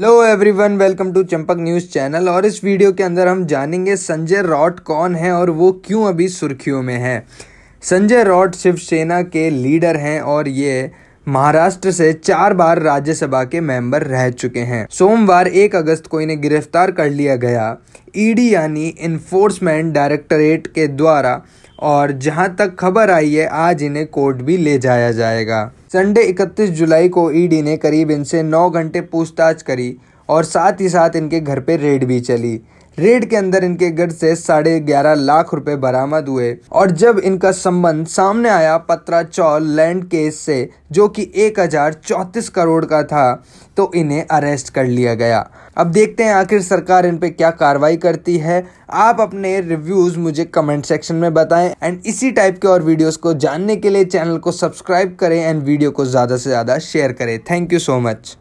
hello everyone welcome to Champak news channel और इस video के अंदर हम जानेंगे संजय रॉट कौन है और वो क्यों अभी सुर्खियों में है संजय रॉट शिवसेना के लीडर हैं और ये महाराष्ट्र से चार बार राज्यसभा के मेंबर रह चुके हैं सोमवार एक अगस्त को इन्हें गिरफ्तार कर लिया गया ईडी e यानी इन्फोर्समेंट डायरेक्टरेट के द्वारा और जहां तक खबर आई है आज इन्हें कोर्ट भी ले जाया जाएगा संडे 31 जुलाई को ईडी ने करीब इनसे 9 घंटे पूछताछ करी और साथ ही साथ इनके घर पर रेड भी चली रेड के अंदर इनके घर से साढ़े ग्यारह लाख रुपए बरामद हुए और जब इनका संबंध सामने आया पत्रा चौल लैंड केस से जो कि एक हजार चौतीस करोड़ का था तो इन्हें अरेस्ट कर लिया गया अब देखते हैं आखिर सरकार इन पे क्या कार्रवाई करती है आप अपने रिव्यूज़ मुझे कमेंट सेक्शन में बताएं एंड इसी टाइप के और वीडियोस को जानने के लिए चैनल को सब्सक्राइब करें एंड वीडियो को ज़्यादा से ज़्यादा शेयर करें थैंक यू सो मच